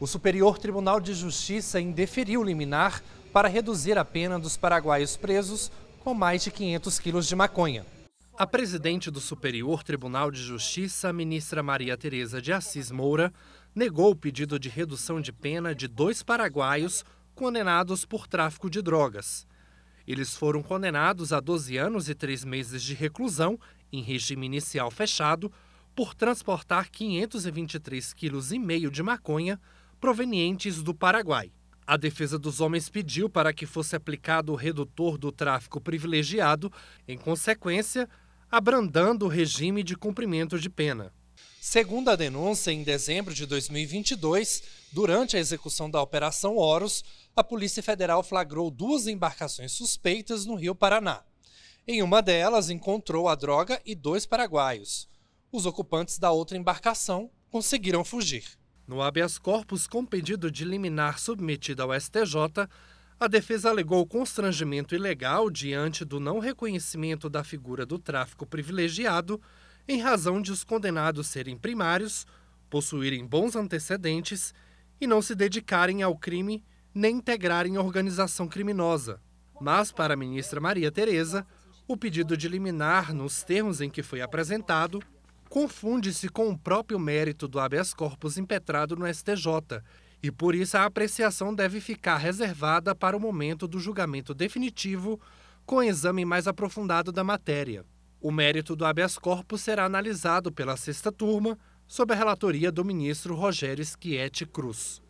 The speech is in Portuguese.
O Superior Tribunal de Justiça indeferiu liminar para reduzir a pena dos paraguaios presos com mais de 500 quilos de maconha. A presidente do Superior Tribunal de Justiça, ministra Maria Tereza de Assis Moura, negou o pedido de redução de pena de dois paraguaios condenados por tráfico de drogas. Eles foram condenados a 12 anos e 3 meses de reclusão, em regime inicial fechado, por transportar 523,5 quilos de maconha provenientes do Paraguai. A defesa dos homens pediu para que fosse aplicado o redutor do tráfico privilegiado, em consequência, abrandando o regime de cumprimento de pena. Segundo a denúncia, em dezembro de 2022, durante a execução da Operação Horus, a Polícia Federal flagrou duas embarcações suspeitas no Rio Paraná. Em uma delas, encontrou a droga e dois paraguaios. Os ocupantes da outra embarcação conseguiram fugir. No habeas corpus com pedido de liminar submetido ao STJ, a defesa alegou constrangimento ilegal diante do não reconhecimento da figura do tráfico privilegiado, em razão de os condenados serem primários, possuírem bons antecedentes e não se dedicarem ao crime nem integrarem organização criminosa. Mas, para a ministra Maria Tereza, o pedido de liminar, nos termos em que foi apresentado, confunde-se com o próprio mérito do habeas corpus impetrado no STJ, e por isso a apreciação deve ficar reservada para o momento do julgamento definitivo, com exame mais aprofundado da matéria. O mérito do habeas corpus será analisado pela sexta turma, sob a relatoria do ministro Rogério Schietti Cruz.